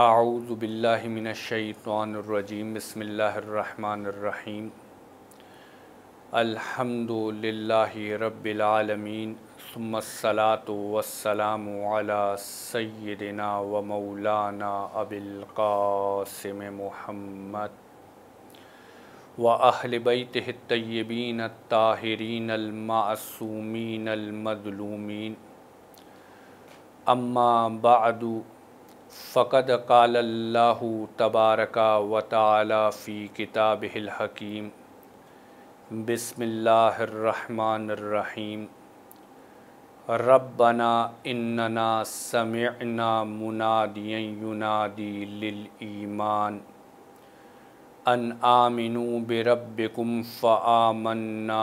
आऊज़बिल्लिमिनशैतरजीम बसमीम अलहमदिल्ला रबालमीन सुमसलात वसलाम सैदना व मौलाना अबिलकासम महमद व अहल बैतबीन ताहरीन अलमासूमीन अलमदलूमीन अम्मा बदू फ़कद काल्ह तबारक व ताली किताब हकीम बसमीम रबना इन्ना समना मुनादियुनादी लिलईमान अन आमिनु बिरबकुम फ़ामन्ना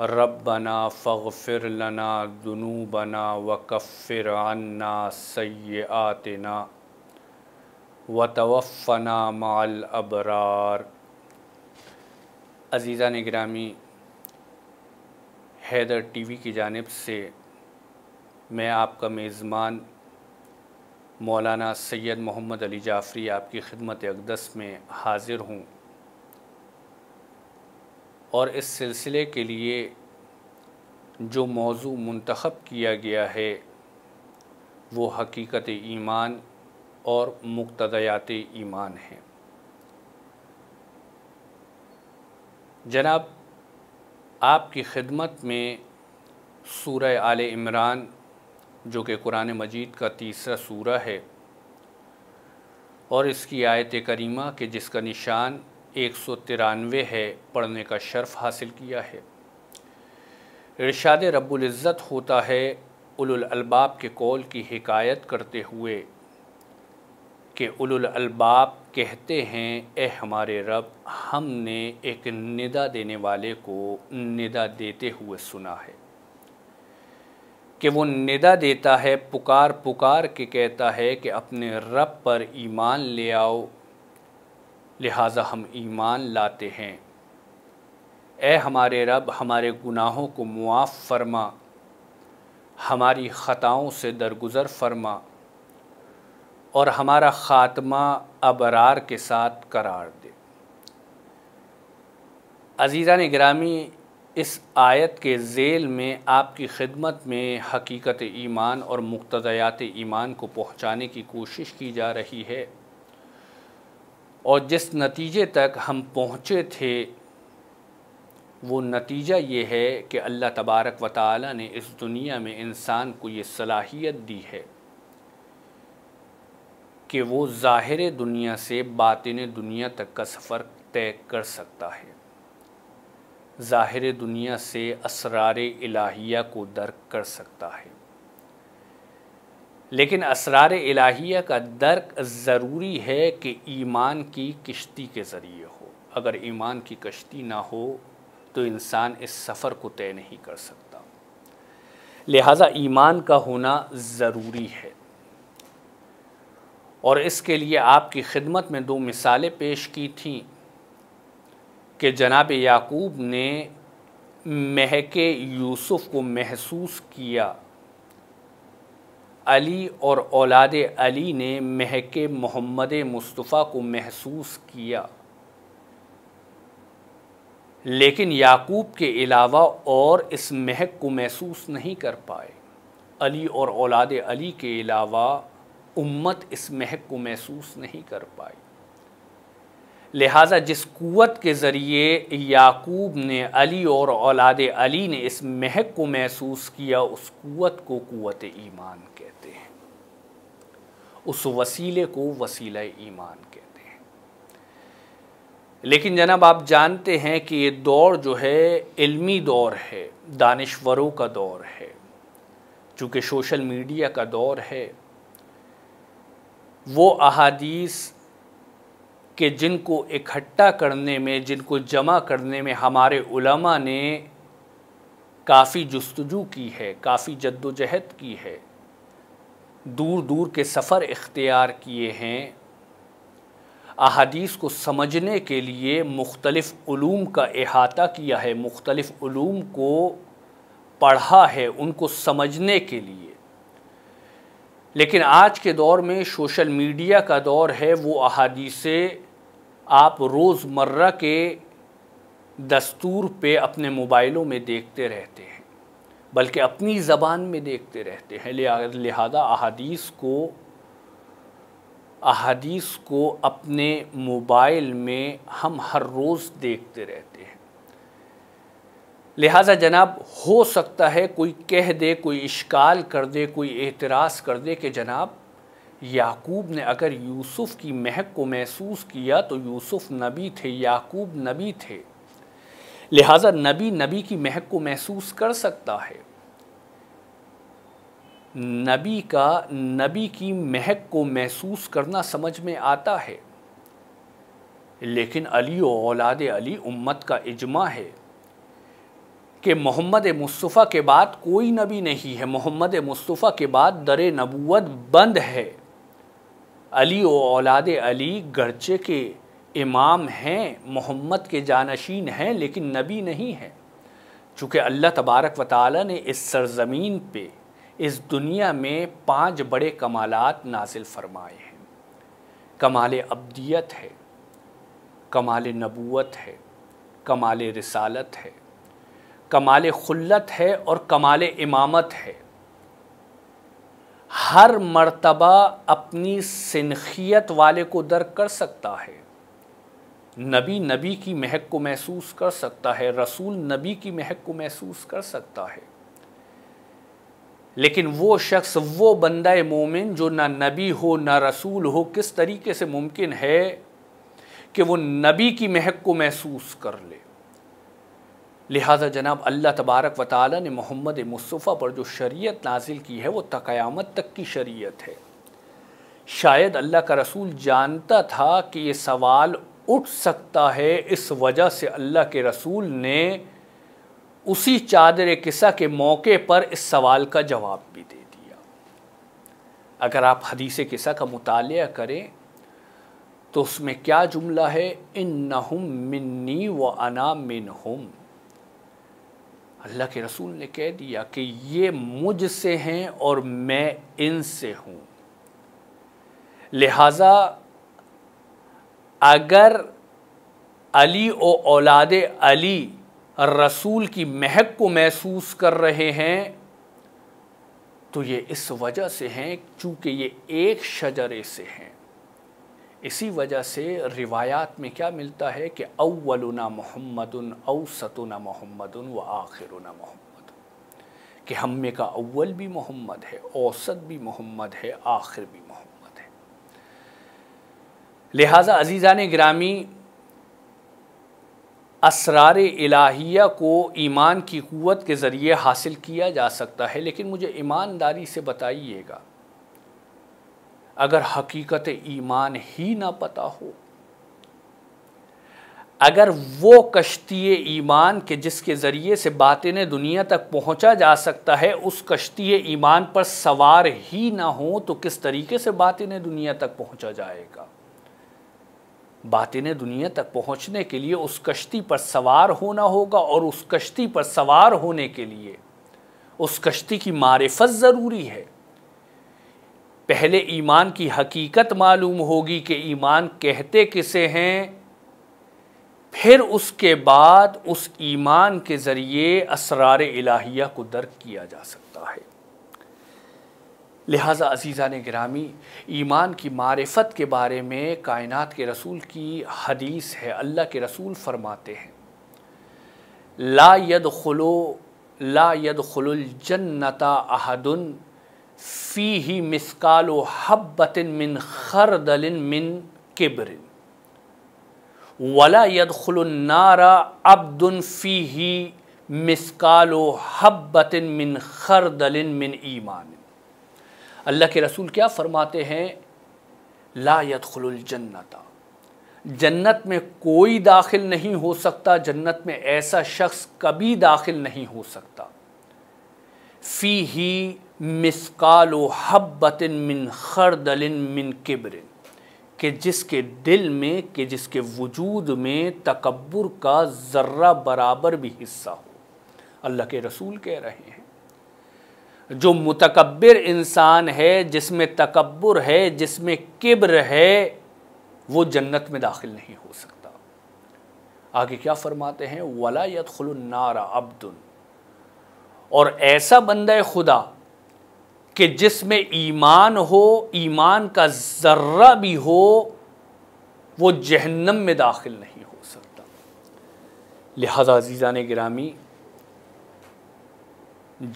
रबना फ़िर लना दुनूबना वकफ़िर आना सयातना वतवफ़ना माल अबरार अजीज़ा निगरामी हैदर टीवी की जानब से मैं आपका मेज़बान मौलाना सैयद मोहम्मद अली जाफ़री आपकी ख़िदमत अकदस में हाज़िर हूँ और इस सिलसिले के लिए जो मौजू मंतखब किया गया है वो हकीकत ईमान और मुक्तयात ईमान हैं जनाब आपकी खिदमत में सूर्य आल इमरान जो कि कुरान मजीद का तीसरा सूर है और इसकी आयत करीमा के जिसका निशान एक सौ तिरानवे है पढ़ने का शर्फ हासिल किया है इरशाद रबुल्ज़त होता है उलुल अलबाब के कौल की हिकायत करते हुए कि उलुल अलबाब कहते हैं ए हमारे रब हमने एक निदा देने वाले को निदा देते हुए सुना है कि वो निदा देता है पुकार पुकार के कहता है कि अपने रब पर ईमान ले आओ लिहाजा हम ईमान लाते हैं ए हमारे रब हमारे गुनाहों को मुआफ़ फरमा हमारी ख़ताओं से दरगुज़र फरमा और हमारा ख़ात्मा अबरार के साथ करार दे अजीज़ा ने ग्रामी इस आयत के जेल में आपकी खिदमत में हकीकत ईमान और मुख्तियात ईमान को पहुँचाने की कोशिश की जा रही है और जिस नतीजे तक हम पहुँचे थे वो नतीजा ये है कि अल्लाह तबारक व ताली ने इस दुनिया में इंसान को ये सलाहियत दी है कि वो ज़ाहिर दुनिया से बातिन दुनिया तक का सफ़र तय कर सकता है ज़ाहिर दुनिया से असरार इलाहिया को दर्क कर सकता है लेकिन असरार इलाहिया का दर्क ज़रूरी है कि ईमान की किश्ती के ज़रिए हो अगर ईमान की कश्ती ना हो तो इंसान इस सफ़र को तय नहीं कर सकता लिहाजा ईमान का होना ज़रूरी है और इसके लिए आपकी खिदमत में दो मिसालें पेश की थीं कि जनाब याकूब ने महके यूसुफ़ को महसूस किया अली और औलाद अली ने महक मोहम्मद मुस्तफ़ा को महसूस किया लेकिन याकूब के अलावा और इस महक को महसूस नहीं कर पाए अली और औलाद अली के अलावा उम्मत इस महक को महसूस नहीं कर पाई लिहाजा जिस कुत के ज़रिए याकूब ने अली और औलाद अली ने इस महक को महसूस किया उस कुत को कुत ईमान कहते हैं उस वसीले को वसीला ईमान कहते हैं लेकिन जनाब आप जानते हैं कि ये दौर जो है इल्मी दौर है दानश्वरों का दौर है चूँकि सोशल मीडिया का दौर है वो अहादीस कि जिनको इकट्ठा करने में जिनको जमा करने में हमारे उलमा ने काफ़ी जस्तजू की है काफ़ी जद्दोजहद की है दूर दूर के सफ़र इख्तियार किए हैं अहादीस को समझने के लिए मुख्तलफ़ का अहाता किया है मुख्तलफ़ को पढ़ा है उनको समझने के लिए लेकिन आज के दौर में सोशल मीडिया का दौर है वो अहादीसें आप रोज़मर्रा के दस्तूर पे अपने मोबाइलों में देखते रहते हैं बल्कि अपनी ज़बान में देखते रहते हैं लिहाजा अहादीस को अहादीस को अपने मोबाइल में हम हर रोज़ देखते रहते हैं लिहाजा जनाब हो सकता है कोई कह दे कोई इश्काल कर दे कोई एतराज़ कर दे कि जनाब याकूब ने अगर यूसुफ़ की महक को महसूस किया तो यूसुफ़ नबी थे याकूब नबी थे लिहाजा नबी नबी की महक को महसूस कर सकता है नबी का नबी की महक को महसूस करना समझ में आता है लेकिन अली और औलाद अली उम्मत का इजमा है कि मोहम्मद मुस्तफ़ा के बाद कोई नबी नहीं है मोहम्मद मुस्तफ़ा के बाद दर नबूत बंद है अली व औलाद अली गर्चे के इमाम हैं मोहम्मद के जानशीन हैं लेकिन नबी नहीं हैं चूँकि अल्लाह तबारक व ताली ने इस सरजमीन पर इस दुनिया में पाँच बड़े कमालात नाजिल फरमाए हैं कमाल अब्दियत है कमाल नबूत है कमाल रसालत है कमाल खुल्लत है और कमाल इमामत है हर मर्तबा अपनी सिनखियत वाले को दर कर सकता है नबी नबी की महक को महसूस कर सकता है रसूल नबी की महक को महसूस कर सकता है लेकिन वो शख्स वो बंदा मोमिन जो ना नबी हो ना रसूल हो किस तरीके से मुमकिन है कि वो नबी की महक को महसूस कर ले लिहाजा जनाब अल्लाह तबारक व ताली ने मोहम्मद मुस्तफ़ा पर जो शरीयत नाजिल की है वो तक़यामत तक की शरीयत है शायद अल्लाह का रसूल जानता था कि ये सवाल उठ सकता है इस वजह से अल्लाह के रसूल ने उसी चादर किस्सा के मौके पर इस सवाल का जवाब भी दे दिया अगर आप हदीस किस्सा का मुताल करें तो उसमें क्या जुमला है इन नहुम मिन्नी व अना मिन हम अल्लाह के रसूल ने कह दिया कि ये मुझसे हैं और मैं इनसे हूँ लिहाजा अगर अली और औलाद अली रसूल की महक को महसूस कर रहे हैं तो ये इस वजह से हैं चूँकि ये एक शजरे से हैं इसी वजह से रिवायात में क्या मिलता है कि अव्वलना मोहम्मद अवसतना मोहम्मद व आखिरना मोहम्मद कि हम में का अव्वल भी मोहम्मद है औसत भी मोहम्मद है आखिर भी मोहम्मद है लिहाजा अजीज़ा ने ग्रामी असरार इलाहिया को ईमान की क़वत के ज़रिए हासिल किया जा सकता है लेकिन मुझे ईमानदारी से बताइएगा अगर हकीकत ईमान ही ना पता हो अगर वो कश्ती ईमान के जिसके ज़रिए से बातिन दुनिया तक पहुंचा जा सकता है उस कश्ती ईमान पर सवार ही ना हो तो किस तरीके से बातिन दुनिया तक पहुंचा जाएगा बातिन दुनिया तक पहुंचने के लिए उस कश्ती पर सवार होना होगा और उस कश्ती पर सवार होने के लिए उस कश्ती की मारफत ज़रूरी है पहले ईमान की हकीकत मालूम होगी कि ईमान कहते किसे हैं फिर उसके बाद उस ईमान के ज़रिए असरार इलाहिया को दर्क किया जा सकता है लिहाजा अजीज़ा ने ग्रामी ईमान की मारफत के बारे में कायनात के रसूल की हदीस है अल्लाह के रसूल फरमाते हैं ला यद खलो ला यद खलुलजन्नता अहदन फ़ी ही मिसकालो हब्बतिन मिन खरदलिन मिन किबरिन वला यदखलनारा अब्दुन फ़ी ही मिसकालो हब्बतिन मिन खरदलिन मिन ईमान अल्लाह के रसूल क्या फ़रमाते हैं ला यदखलजन्नता जन्नत में कोई दाखिल नहीं हो सकता जन्नत में ऐसा शख्स कभी दाखिल नहीं हो सकता फ़ी ही मिसकाल हब्बतिन मिन खरदलिन मिन किबरिन कि जिसके दिल में कि जिसके वजूद में तकबर का ज़र्रा बराबर भी हिस्सा हो अल्लाह के रसूल कह रहे हैं जो मुतकबर इंसान है जिसमें तकबर है जिसमें किब्र है वो जन्नत में दाखिल नहीं हो सकता आगे क्या फरमाते हैं वला यदनार अब्दुल और ऐसा बंदा खुदा कि जिसमें ईमान हो ईमान का ज़र्रा भी हो वो जहन्नम में दाखिल नहीं हो सकता लिहाजा अजीज़ा ने गिरामी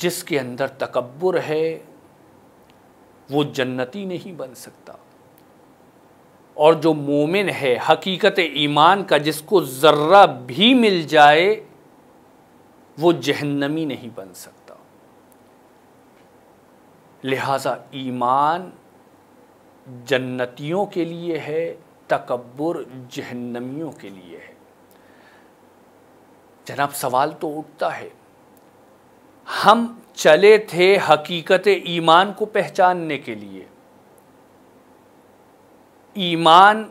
जिसके अंदर तकबर है वो जन्नती नहीं बन सकता और जो मोमिन है हकीकत ईमान का जिसको ज़र्रा भी मिल जाए वो जहन्नमी नहीं बन सकता लिहाजा ईमान जन्नतियों के लिए है तकबर जहन्नमियों के लिए है जनाब सवाल तो उठता है हम चले थे हकीकत ईमान को पहचानने के लिए ईमान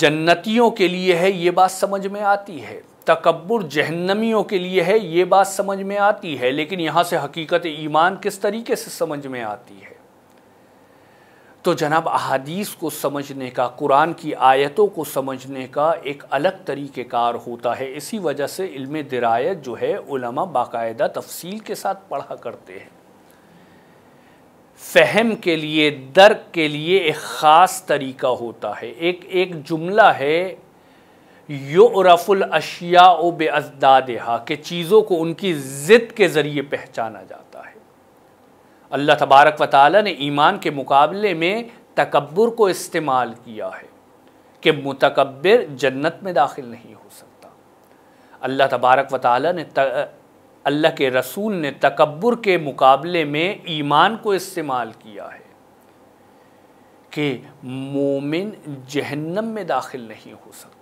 जन्नतियों के लिए है ये बात समझ में आती है तकबर जहन्नमियों के लिए है ये बात समझ में आती है लेकिन यहाँ से हकीकत ईमान किस तरीके से समझ में आती है तो जनाब अहादीस को समझने का कुरान की आयतों को समझने का एक अलग तरीक़ेकार होता है इसी वजह से इल्म दरायत जो है उलमा बाकायदा तफसील के साथ पढ़ा करते हैं फहम के लिए दर्क के लिए एक ख़ास तरीका होता है एक एक जुमला है रफुल अशिया बे अजदादहा के चीज़ों को उनकी ज़िद के ज़रिए पहचाना जाता है अल्लाह तबारक व ताली ने ईमान के मुकाबले में तकबर को इस्तेमाल किया है कि मुतकबर जन्नत में दाखिल नहीं हो सकता अल्लाह तबारक व ताली ने अल्लाह के रसूल ने तकबर के मुकाबले में ईमान को इस्तेमाल किया है कि मोमिन जहन्नम में दाखिल नहीं हो सकता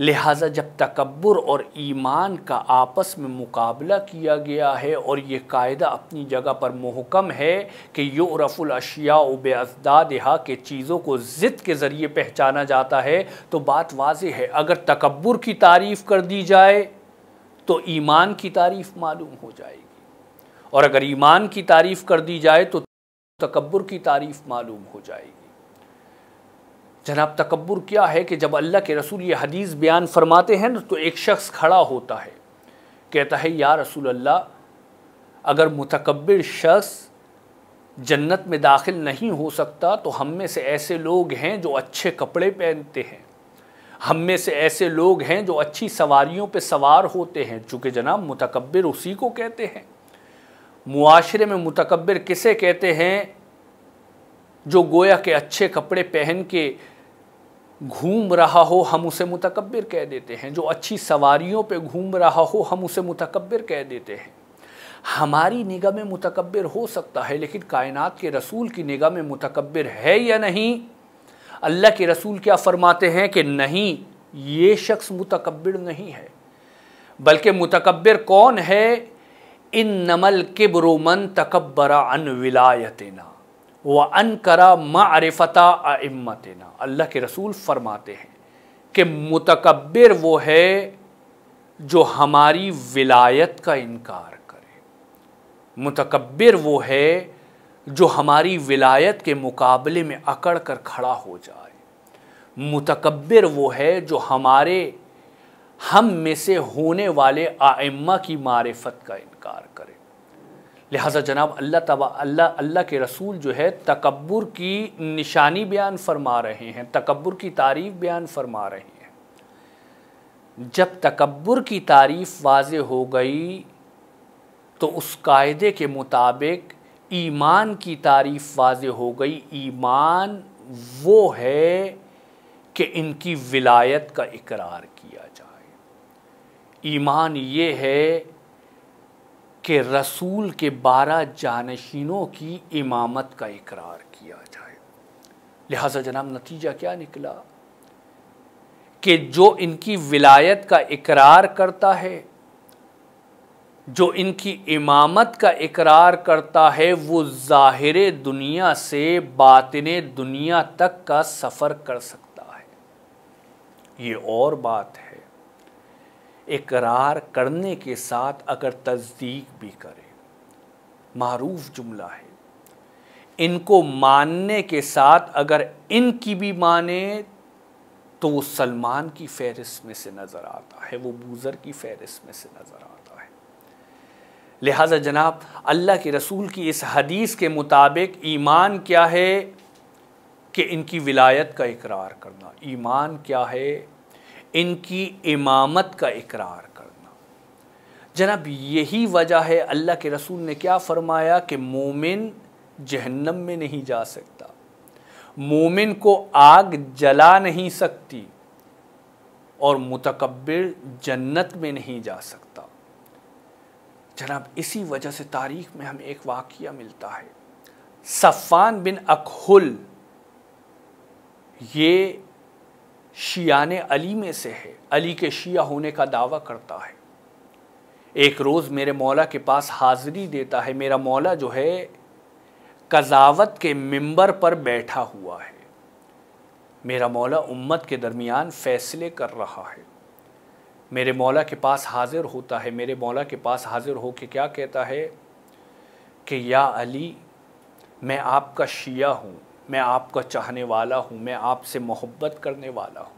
लिहाजा जब तकबर और ईमान का आपस में मुकाबला किया गया है और ये कायदा अपनी जगह पर महकम है कि यूरफुल अशिया उब अजदादहा के चीज़ों को ज़िद के ज़रिए पहचाना जाता है तो बात वाज है अगर तकबर की तारीफ़ कर दी जाए तो ईमान की तारीफ़ मालूम हो जाएगी और अगर ईमान की तारीफ़ कर दी जाए तो तकबर की तारीफ़ मालूम हो जाएगी जनाब तकबर क्या है कि जब अल्लाह के रसूल ये हदीस बयान फरमाते हैं तो एक शख्स खड़ा होता है कहता है या रसूल अल्लाह अगर मुतकबर शख्स जन्नत में दाखिल नहीं हो सकता तो हम में से ऐसे लोग हैं जो अच्छे कपड़े पहनते हैं हम में से ऐसे लोग हैं जो अच्छी सवारियों पे सवार होते हैं चूँकि जनाब मतकबर उसी को कहते हैं मुआरे में मुतकबर किसे कहते हैं जो गोया के अच्छे कपड़े पहन के घूम रहा हो हम उसे मुतकबर कह देते हैं जो अच्छी सवारियों पे घूम रहा हो हम उसे मुतकबर कह देते हैं हमारी निगाह में मुतकबर हो सकता है लेकिन कायनात के रसूल की निगाह में मुतकबर है या नहीं अल्लाह के रसूल क्या फरमाते हैं कि नहीं ये शख्स मुतकबर नहीं है बल्कि मुतकबर कौन है इन नमल किब्रोमन तकबरा अन विलायतना व अन करा मारफ़ता अल्लाह के रसूल फरमाते हैं कि मतकबर वो है जो हमारी विलायत का इनकार करे मतकबर वो है जो हमारी विलायत के मुकाबले में अकड़ कर खड़ा हो जाए मतकबर वो है जो हमारे हम में से होने वाले आइम्मा की मारफत का इनकार करे लिहाजा जनाब अल्लाह तबा अल्लाह अल्लाह के रसूल जो है तकबर की निशानी बयान फरमा रहे हैं तकबर की तारीफ़ बयान फरमा रहे हैं जब तकबर की तारीफ़ वाज हो गई तो उस कायदे के मुताबिक ईमान की तारीफ़ वाज हो गई ईमान वो है कि इनकी विलायत का इकरार किया जाए ईमान ये है कि रसूल के बारह जानशीनों की इमामत का इकरार किया जाए लिहाजा जनाब नतीजा क्या निकला कि जो इनकी विलायत का इकरार करता है जो इनकी इमामत का इकरार करता है वो ज़ाहिर दुनिया से बातिन दुनिया तक का सफ़र कर सकता है ये और बात है इकरार करने के साथ अगर तस्दीक भी करे मरूफ जुमला है इनको मानने के साथ अगर इनकी भी माने तो वो सलमान की फहरिस्त में से नज़र आता है वो बूज़र की फहरिस्त में से नज़र आता है लिहाजा जनाब अल्लाह के रसूल की इस हदीस के मुताबिक ईमान क्या है कि इनकी विलायत का इकरार करना ईमान क्या है इनकी इमामत का इकरार करना जनाब यही वजह है अल्लाह के रसूल ने क्या फ़रमाया कि मोमिन जहन्नम में नहीं जा सकता मोमिन को आग जला नहीं सकती और मुतकबिर जन्नत में नहीं जा सकता जनाब इसी वजह से तारीख में हमें एक वाक़ मिलता है सफ़ान बिन अकहुल ये शियान अली में से है अली के शिया होने का दावा करता है एक रोज़ मेरे मौला के पास हाज़िरी देता है मेरा मौला जो है कजावत के मिंबर पर बैठा हुआ है मेरा मौला उम्मत के दरमियान फ़ैसले कर रहा है मेरे मौला के पास हाज़िर होता है मेरे मौला के पास हाज़िर हो के क्या कहता है कि या अली मैं आपका शिया हूँ मैं आपका चाहने वाला हूँ मैं आपसे मोहब्बत करने वाला हूँ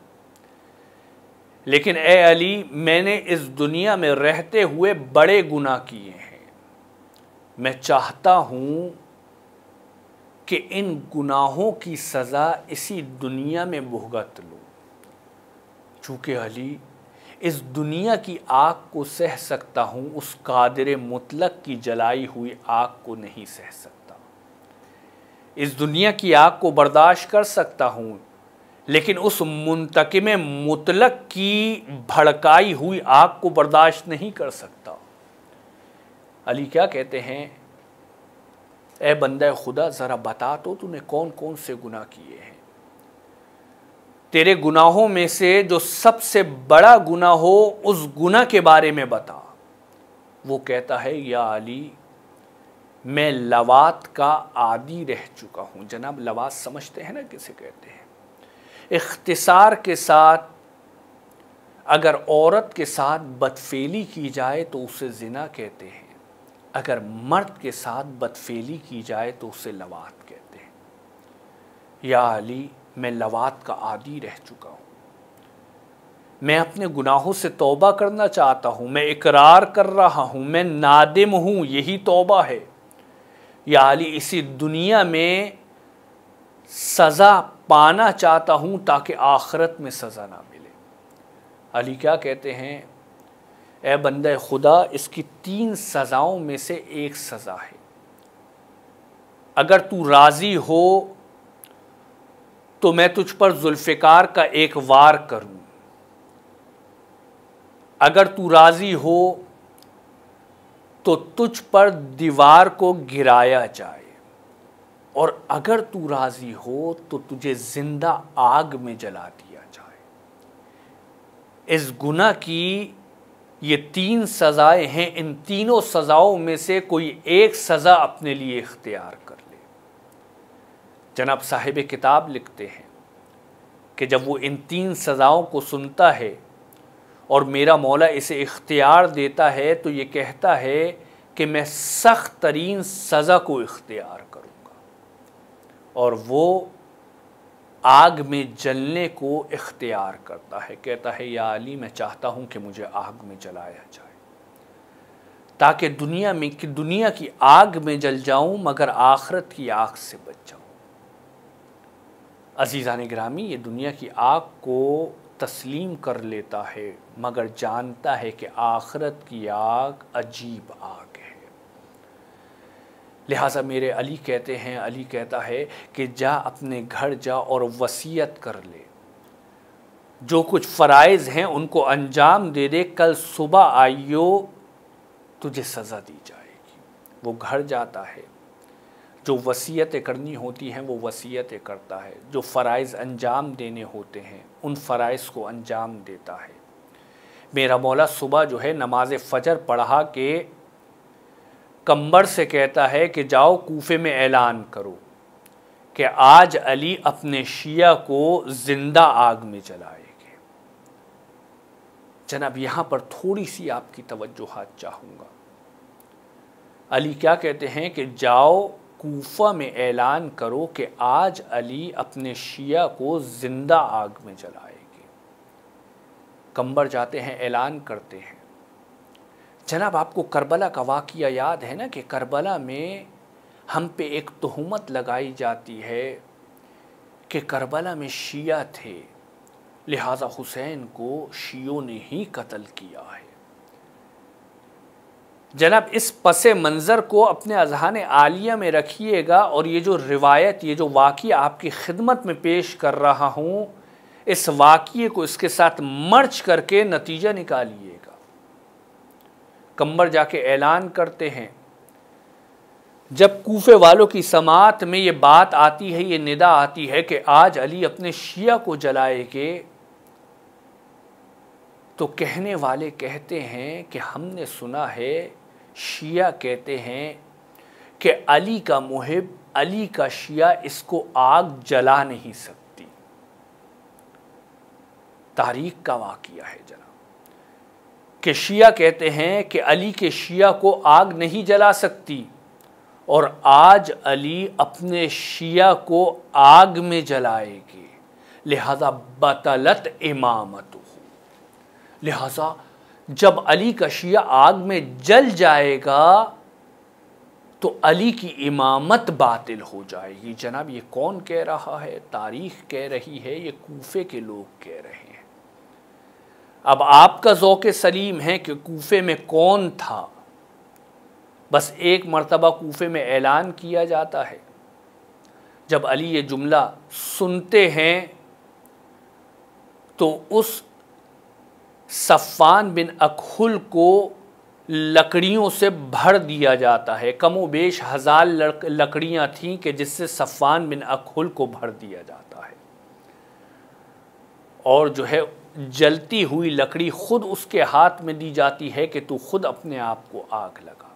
लेकिन ए अली मैंने इस दुनिया में रहते हुए बड़े गुनाह किए हैं मैं चाहता हूँ कि इन गुनाहों की सज़ा इसी दुनिया में भुगत लूँ चूँकि अली इस दुनिया की आग को सह सकता हूँ उस कादर मुतलक की जलाई हुई आग को नहीं सह सकता इस दुनिया की आग को बर्दाश्त कर सकता हूँ लेकिन उस मुंतकम मुतलक की भड़काई हुई आग को बर्दाश्त नहीं कर सकता अली क्या कहते हैं ए बंद खुदा ज़रा बता तो तूने कौन कौन से गुनाह किए हैं तेरे गुनाहों में से जो सबसे बड़ा गुनाह हो उस गुनाह के बारे में बता वो कहता है या अली मैं लवात का आदि रह चुका हूँ जनाब लवात समझते हैं ना किसे कहते हैं इख्तिसार के साथ अगर औरत के साथ बदफेली की जाए तो उसे जिना कहते हैं अगर मर्द के साथ बदफेली की जाए तो उसे लवात कहते हैं या अली मैं लवात का आदि रह चुका हूँ मैं अपने गुनाहों से तौबा करना चाहता हूँ मैं इकरार कर रहा हूँ मैं नादिम हूँ यही तौबा है या अली इसी दुनिया में सज़ा पाना चाहता हूँ ताकि आखरत में सज़ा ना मिले अली क्या कहते हैं ए बंद खुदा इसकी तीन सज़ाओं में से एक सज़ा है अगर तू राज़ी हो तो मैं तुझ पर जुल्फ़िकार का एक वार करूँ अगर तू राज़ी हो तो तुझ पर दीवार को गिराया जाए और अगर तू राजी हो तो तुझे जिंदा आग में जला दिया जाए इस गुना की ये तीन सज़ाएं हैं इन तीनों सज़ाओं में से कोई एक सज़ा अपने लिए इख्तियार कर ले जनाब साहिब किताब लिखते हैं कि जब वो इन तीन सज़ाओं को सुनता है और मेरा मौला इसे इख्तियार देता है तो ये कहता है कि मैं सख्त तरीन सज़ा को इख्तियार करूँगा और वो आग में जलने को इख्तियार करता है कहता है या अली मैं चाहता हूँ कि मुझे आग में जलाया जाए ताकि दुनिया में कि दुनिया की आग में जल जाऊं मगर आखरत की आग से बच जाऊं अजीज़ान ग्रामी ये दुनिया की आग को तस्लीम कर लेता है मगर जानता है कि आखरत की आग अजीब आग है लिहाजा मेरे अली कहते हैं अली कहता है कि जा अपने घर जा और वसीयत कर ले जो कुछ फ़राइज़ हैं उनको अंजाम दे दे कल सुबह आइयो तुझे सज़ा दी जाएगी वो घर जाता है जो वसीयतें करनी होती हैं वो वसीयतें करता है जो फ़रज़ अंजाम देने होते हैं उन फ़रज़ को अंजाम देता है मेरा मौला सुबह जो है नमाज फ़जर पढ़ा के कम्बर से कहता है कि जाओ कोफे में ऐलान करो कि आज अली अपने शिया को ज़िंदा आग में जलाएंगे जनाब यहाँ पर थोड़ी सी आपकी तवज्जो हाथ चाहूँगा अली क्या कहते हैं कि जाओ कोफा में ऐलान करो कि आज अली अपने शिया को ज़िंदा आग में जलाएंगे कंबर जाते हैं ऐलान करते हैं जनाब आपको करबला का वाक़ याद है ना कि करबला में हम पे एक तहमत लगाई जाती है कि करबला में शिया थे लिहाजा हुसैन को शियों ने ही कत्ल किया है जनाब इस पस मंज़र को अपने अजहान आलिया में रखिएगा और ये जो रिवायत ये जो वाक़ आपकी खिदमत में पेश कर रहा हूँ इस वाक़े को इसके साथ मर्च करके नतीजा निकालिएगा कम्बर जाके ऐलान करते हैं जब कोफे वालों की समात में ये बात आती है ये निदा आती है कि आज अली अपने शिया को जलाएंगे तो कहने वाले कहते हैं कि हमने सुना है शिया कहते हैं कि अली का मुहिब अली का शिया इसको आग जला नहीं सकती तारीख का वाकया है जना कि शिया कहते हैं कि अली के शिया को आग नहीं जला सकती और आज अली अपने शिया को आग में जलाएगी लिहाजा बतलत इमामतू लिहाजा जब अली का शिया आग में जल जाएगा तो अली की इमामत बातिल हो जाएगी जनाब ये कौन कह रहा है तारीख कह रही है ये कूफे के लोग कह रहे हैं अब आपका जौक सलीम है कि कोफे में कौन था बस एक मरतबा कोफे में ऐलान किया जाता है जब अली ये जुमला सुनते हैं तो उस सफ़ान बिन अखुल को लकड़ियों से भर दिया जाता है कमो बेश हज़ार लकड़ियाँ थीं कि जिससे सफ़ान बिन अखुल को भर दिया जाता है और जो है जलती हुई लकड़ी ख़ुद उसके हाथ में दी जाती है कि तू खुद अपने आप को आग लगा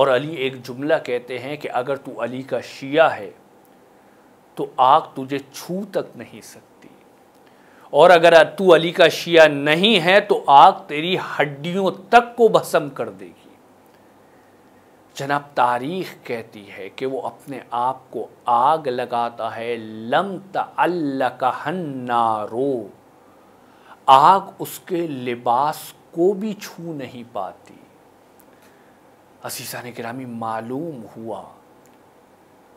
और अली एक जुमला कहते हैं कि अगर तू अली का शिया है तो आग तुझे छू तक नहीं सकती और अगर तू अली का शिया नहीं है तो आग तेरी हड्डियों तक को भस्म कर देगी जनाब तारीख कहती है कि वो अपने आप को आग लगाता है लम तारो आग उसके लिबास को भी छू नहीं पाती असीसा ने गिरामी मालूम हुआ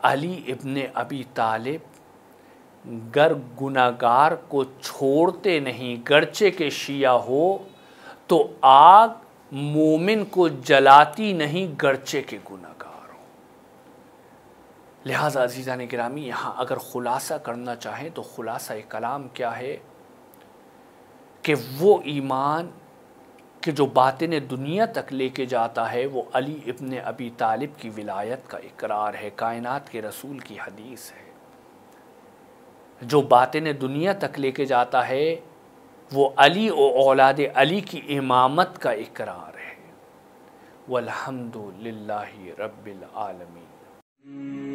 अली इब्ने अबी तालिब गर गुनागार को छोड़ते नहीं गर्चे के शिया हो तो आग मोमिन को जलाती नहीं गर्चे के गुनागार हो लिहाजा अजीज़ा ने गिरामी यहाँ अगर ख़ुलासा करना चाहें तो ख़ुलासा कलाम क्या है कि वो ईमान कि जो बातें ने दुनिया तक लेके जाता है वो अली इब्ने अबी तालिब की विलायत का इकरार है कायनात के रसूल की हदीस है जो बातें दुनिया तक लेके जाता है वो अली और औलाद अली की इमामत का इकरार है वलहमदिल्ला रबालमीन